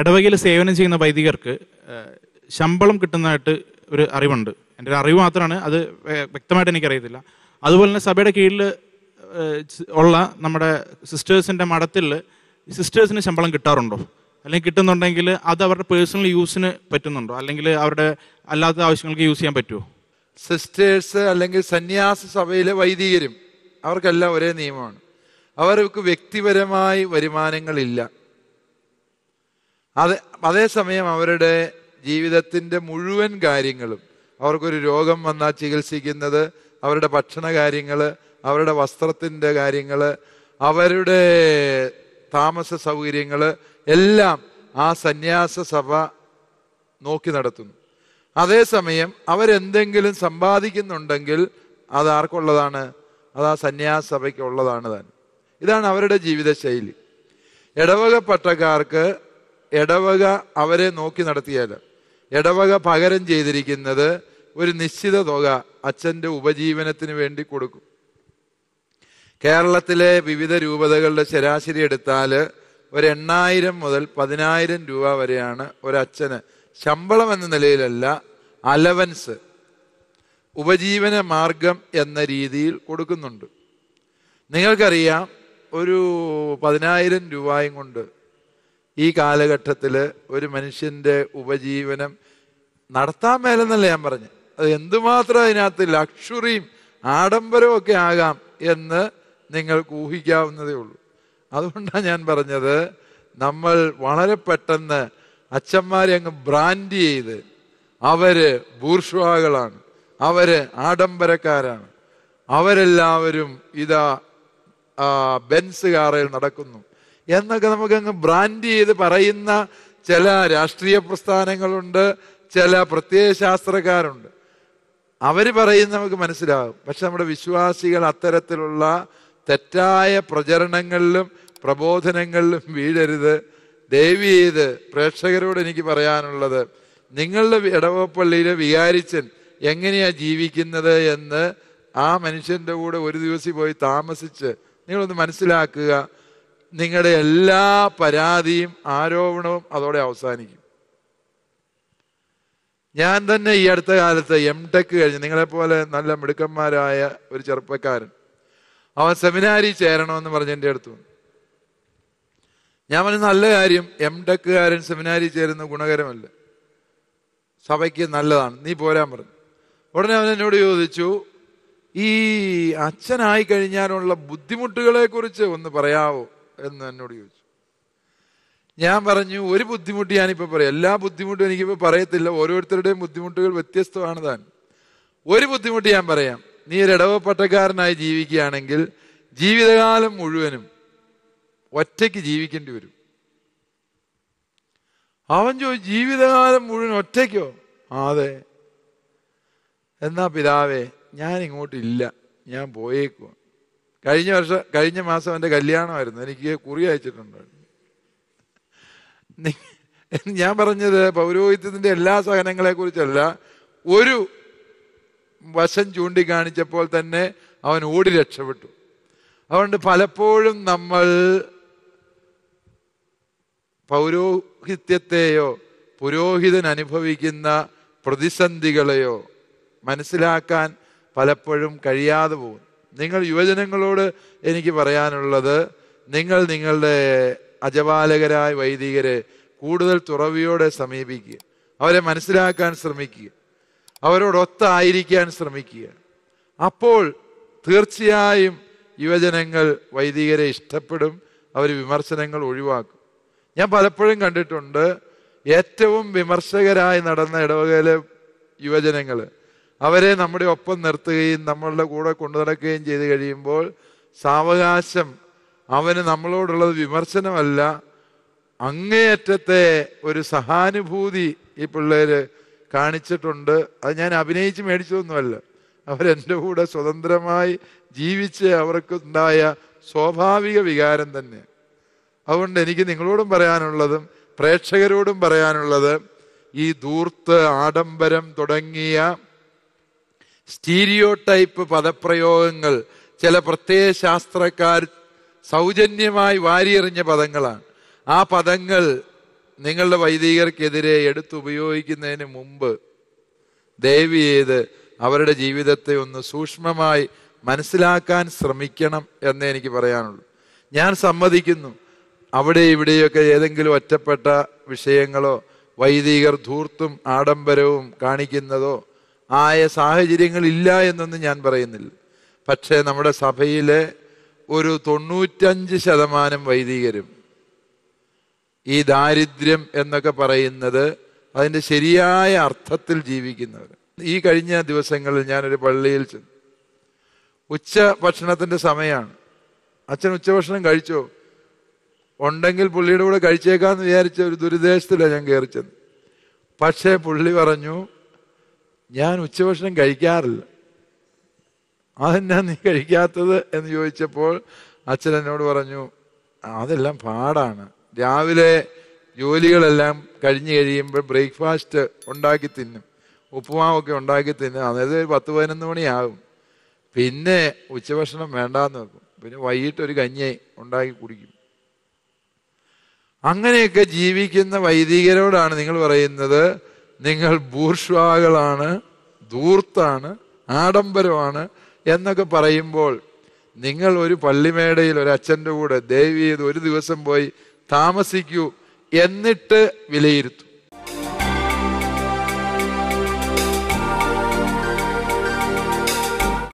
ഇടവകയിൽ സേവനം ചെയ്യുന്ന വൈദികർക്ക് ശമ്പളം കിട്ടുന്നതായിട്ട് ഒരു അറിവുണ്ട് എൻ്റെ ഒരു അറിവ് മാത്രമാണ് അത് വ്യക്തമായിട്ട് എനിക്കറിയത്തില്ല അതുപോലെ തന്നെ സഭയുടെ കീഴിൽ ഉള്ള നമ്മുടെ സിസ്റ്റേഴ്സിൻ്റെ മഠത്തിൽ സിസ്റ്റേഴ്സിന് ശമ്പളം കിട്ടാറുണ്ടോ അല്ലെങ്കിൽ കിട്ടുന്നുണ്ടെങ്കിൽ അത് അവരുടെ പേഴ്സണൽ യൂസിന് പറ്റുന്നുണ്ടോ അല്ലെങ്കിൽ അവരുടെ അല്ലാത്ത ആവശ്യങ്ങൾക്ക് യൂസ് ചെയ്യാൻ പറ്റുമോ സിസ്റ്റേഴ്സ് അല്ലെങ്കിൽ സന്യാസ സഭയിലെ വൈദികരും അവർക്കെല്ലാം ഒരേ നിയമമാണ് അവർക്ക് വ്യക്തിപരമായി വരുമാനങ്ങളില്ല അത് അതേസമയം അവരുടെ ജീവിതത്തിൻ്റെ മുഴുവൻ കാര്യങ്ങളും അവർക്കൊരു രോഗം വന്നാൽ ചികിത്സിക്കുന്നത് അവരുടെ ഭക്ഷണ കാര്യങ്ങൾ അവരുടെ വസ്ത്രത്തിൻ്റെ കാര്യങ്ങൾ അവരുടെ താമസ സൗകര്യങ്ങൾ എല്ലാം ആ സന്യാസ സഭ നോക്കി നടത്തുന്നു അതേസമയം അവരെന്തെങ്കിലും സമ്പാദിക്കുന്നുണ്ടെങ്കിൽ അത് ആർക്കുള്ളതാണ് അത് ആ സന്യാസ സഭയ്ക്കുള്ളതാണ് താൻ ഇതാണ് അവരുടെ ജീവിതശൈലി ഇടവക പട്ടക്കാർക്ക് ഇടവക അവരെ നോക്കി നടത്തിയാൽ ഇടവക പകരം ചെയ്തിരിക്കുന്നത് ഒരു നിശ്ചിത തുക അച്ഛൻ്റെ ഉപജീവനത്തിന് വേണ്ടി കൊടുക്കും കേരളത്തിലെ വിവിധ രൂപതകളുടെ ശരാശരി എടുത്താൽ ഒരു എണ്ണായിരം മുതൽ പതിനായിരം രൂപ വരെയാണ് ഒരച്ഛന് ശമ്പളം എന്ന നിലയിലല്ല അലവൻസ് ഉപജീവന മാർഗം എന്ന രീതിയിൽ കൊടുക്കുന്നുണ്ട് നിങ്ങൾക്കറിയാം ഒരു പതിനായിരം രൂപയും കൊണ്ട് ഈ കാലഘട്ടത്തിൽ ഒരു മനുഷ്യൻ്റെ ഉപജീവനം നടത്താൻ മേലെന്നല്ല ഞാൻ പറഞ്ഞു അത് എന്തുമാത്രം അതിനകത്ത് ലക്ഷറിയും ആഡംബരവും ഒക്കെ ആകാം എന്ന് നിങ്ങൾക്ക് ഊഹിക്കാവുന്നതേ ഉള്ളൂ അതുകൊണ്ടാണ് ഞാൻ പറഞ്ഞത് നമ്മൾ വളരെ പെട്ടെന്ന് അച്ഛന്മാരെ അങ്ങ് ബ്രാൻഡ് ചെയ്ത് അവര് ബൂർഷ്വാകളാണ് അവര് ആഡംബരക്കാരാണ് അവരെല്ലാവരും ഇതാ ബെൻസ് കാറയിൽ നടക്കുന്നു എന്നൊക്കെ നമുക്കങ്ങ് ബ്രാൻഡ് ചെയ്ത് പറയുന്ന ചില രാഷ്ട്രീയ പ്രസ്ഥാനങ്ങളുണ്ട് ചില പ്രത്യയ ശാസ്ത്രക്കാരുണ്ട് അവർ പറയുന്നത് നമുക്ക് മനസ്സിലാകും പക്ഷെ നമ്മുടെ വിശ്വാസികൾ അത്തരത്തിലുള്ള തെറ്റായ പ്രചരണങ്ങളിലും പ്രബോധനങ്ങളിലും വീഴരുത് ദയവ് ചെയ്ത് പ്രേക്ഷകരോട് എനിക്ക് പറയാനുള്ളത് നിങ്ങളുടെ ഇടവപ്പള്ളിയിലെ വികാരിച്ചൻ എങ്ങനെയാ ജീവിക്കുന്നത് എന്ന് ആ മനുഷ്യൻ്റെ കൂടെ ഒരു ദിവസം പോയി താമസിച്ച് നിങ്ങളൊന്ന് മനസ്സിലാക്കുക നിങ്ങളുടെ എല്ലാ പരാതിയും ആരോപണവും അതോടെ അവസാനിക്കും ഞാൻ തന്നെ ഈ അടുത്ത കാലത്ത് എം ടെക് കഴിഞ്ഞ് നിങ്ങളെപ്പോലെ നല്ല മിടുക്കന്മാരായ ഒരു ചെറുപ്പക്കാരൻ അവൻ സെമിനാരിൽ ചേരണമെന്ന് പറഞ്ഞ് എൻ്റെ അടുത്ത് വന്നു ഞാൻ പറഞ്ഞ നല്ല കാര്യം എം ടെക്കുകാരൻ സെമിനാരിൽ ചേരുന്ന ഗുണകരമല്ല സഭയ്ക്ക് നല്ലതാണ് നീ പോരാൻ പറഞ്ഞു ഉടനെ അവൻ എന്നോട് ചോദിച്ചു ഈ അച്ഛനായി കഴിഞ്ഞാലുള്ള ബുദ്ധിമുട്ടുകളെക്കുറിച്ച് ഒന്ന് പറയാവോ എന്ന് എന്നോട് ചോദിച്ചു ഞാൻ പറഞ്ഞു ഒരു ബുദ്ധിമുട്ട് ഞാനിപ്പോൾ പറയാം എല്ലാ ബുദ്ധിമുട്ടും എനിക്കിപ്പോൾ പറയത്തില്ല ഓരോരുത്തരുടെയും ബുദ്ധിമുട്ടുകൾ വ്യത്യസ്തമാണ് താൻ ഒരു ബുദ്ധിമുട്ട് ഞാൻ പറയാം നീ ഒരു ഇടവപ്പട്ടക്കാരനായി ജീവിക്കുകയാണെങ്കിൽ ജീവിതകാലം മുഴുവനും ഒറ്റയ്ക്ക് ജീവിക്കേണ്ടി വരും അവൻ ചോദിച്ചു ജീവിതകാലം മുഴുവൻ ഒറ്റയ്ക്കോ അതെ എന്നാ പിതാവേ ഞാൻ ഇങ്ങോട്ടില്ല ഞാൻ പോയേക്കുവാണ് കഴിഞ്ഞ വർഷം കഴിഞ്ഞ മാസം എൻ്റെ കല്യാണമായിരുന്നു എനിക്ക് കുറി അയച്ചിട്ടുണ്ട് ഞാൻ പറഞ്ഞത് പൗരോഹിത്യത്തിൻ്റെ എല്ലാ സഹനങ്ങളെക്കുറിച്ചല്ല ഒരു വശം ചൂണ്ടിക്കാണിച്ചപ്പോൾ തന്നെ അവൻ ഓടി രക്ഷപ്പെട്ടു അതുകൊണ്ട് പലപ്പോഴും നമ്മൾ പൗരോഹിത്യത്തെയോ പുരോഹിതൻ അനുഭവിക്കുന്ന പ്രതിസന്ധികളെയോ മനസ്സിലാക്കാൻ പലപ്പോഴും കഴിയാതെ പോകുന്നു നിങ്ങൾ യുവജനങ്ങളോട് എനിക്ക് പറയാനുള്ളത് നിങ്ങൾ നിങ്ങളുടെ അജപാലകരായ വൈദികരെ കൂടുതൽ തുറവിയോടെ സമീപിക്കുക അവരെ മനസ്സിലാക്കാൻ ശ്രമിക്കുക അവരോടൊത്തായിരിക്കാൻ ശ്രമിക്കുക അപ്പോൾ തീർച്ചയായും യുവജനങ്ങൾ വൈദികരെ ഇഷ്ടപ്പെടും അവർ വിമർശനങ്ങൾ ഒഴിവാക്കും ഞാൻ പലപ്പോഴും കണ്ടിട്ടുണ്ട് ഏറ്റവും വിമർശകരായി നടന്ന ഇടവകയിലെ യുവജനങ്ങൾ അവരെ നമ്മുടെ ഒപ്പം നിർത്തുകയും നമ്മളുടെ കൂടെ കൊണ്ടു നടക്കുകയും ചെയ്തു കഴിയുമ്പോൾ സാവകാശം അവന് നമ്മളോടുള്ളത് വിമർശനമല്ല അങ്ങേയറ്റത്തെ ഒരു സഹാനുഭൂതി ഈ പിള്ളേർ കാണിച്ചിട്ടുണ്ട് അത് ഞാൻ അഭിനയിച്ച് മേടിച്ചതൊന്നുമല്ല അവരെൻ്റെ കൂടെ സ്വതന്ത്രമായി ജീവിച്ച് അവർക്കുണ്ടായ സ്വാഭാവിക വികാരം തന്നെ അതുകൊണ്ട് എനിക്ക് നിങ്ങളോടും പറയാനുള്ളതും പ്രേക്ഷകരോടും പറയാനുള്ളത് ഈ ദൂർത്ത് ആഡംബരം തുടങ്ങിയ സ്റ്റീരിയോ ടൈപ്പ് പദപ്രയോഗങ്ങൾ ചില പ്രത്യേക ശാസ്ത്രക്കാർ സൗജന്യമായി വാരിയെറിഞ്ഞ പദങ്ങളാണ് ആ പദങ്ങൾ നിങ്ങളുടെ വൈദികർക്കെതിരെ എടുത്തുപയോഗിക്കുന്നതിന് മുമ്പ് ദയവ് ചെയ്ത് അവരുടെ ജീവിതത്തെ ഒന്ന് സൂക്ഷ്മമായി മനസ്സിലാക്കാൻ ശ്രമിക്കണം എന്നേ എനിക്ക് പറയാനുള്ളൂ ഞാൻ സമ്മതിക്കുന്നു അവിടെ ഇവിടെയൊക്കെ ഏതെങ്കിലും ഒറ്റപ്പെട്ട വിഷയങ്ങളോ വൈദികർ ധൂർത്തും ആഡംബരവും കാണിക്കുന്നതോ ആയ സാഹചര്യങ്ങളില്ല എന്നൊന്നും ഞാൻ പറയുന്നില്ല പക്ഷേ നമ്മുടെ സഭയിലെ ഒരു തൊണ്ണൂറ്റഞ്ച് ശതമാനം വൈദികരും ഈ ദാരിദ്ര്യം എന്നൊക്കെ പറയുന്നത് അതിൻ്റെ ശരിയായ അർത്ഥത്തിൽ ജീവിക്കുന്നവർ ഈ കഴിഞ്ഞ ദിവസങ്ങളിൽ ഞാനൊരു പള്ളിയിൽ ചെന്നു ഉച്ച ഭക്ഷണത്തിൻ്റെ സമയമാണ് അച്ഛൻ ഉച്ചഭക്ഷണം കഴിച്ചോ ഉണ്ടെങ്കിൽ പുള്ളിയുടെ കൂടെ കഴിച്ചേക്കാന്ന് വിചാരിച്ച ഒരു ദുരുദ്ദേശത്തിലാണ് ഞാൻ കയറി ചെന്ന് പക്ഷേ പുള്ളി പറഞ്ഞു ഞാൻ ഉച്ചഭക്ഷണം കഴിക്കാറില്ല അതെന്നാ നീ കഴിക്കാത്തത് എന്ന് ചോദിച്ചപ്പോൾ അച്ഛൻ എന്നോട് പറഞ്ഞു അതെല്ലാം പാടാണ് രാവിലെ ജോലികളെല്ലാം കഴിഞ്ഞു കഴിയുമ്പോൾ ബ്രേക്ക്ഫാസ്റ്റ് ഉണ്ടാക്കി തിന്നും ഉപ്പുമാവൊക്കെ ഉണ്ടാക്കി തിന്നും അതായത് പത്ത് പതിനൊന്ന് മണിയാകും പിന്നെ ഉച്ചഭക്ഷണം വേണ്ടാന്ന് വെക്കും പിന്നെ വൈകിട്ട് ഒരു കഞ്ഞി ഉണ്ടാക്കി കുടിക്കും അങ്ങനെയൊക്കെ ജീവിക്കുന്ന വൈദികരോടാണ് നിങ്ങൾ പറയുന്നത് നിങ്ങൾ ബൂർഷ്വാകളാണ് ദൂർത്താണ് ആഡംബരമാണ് എന്നൊക്കെ പറയുമ്പോൾ നിങ്ങൾ ഒരു പള്ളിമേടയിൽ ഒരു അച്ഛൻ്റെ കൂടെ ദേവി ഒരു ദിവസം പോയി താമസിക്കൂ എന്നിട്ട് വിലയിരുത്തു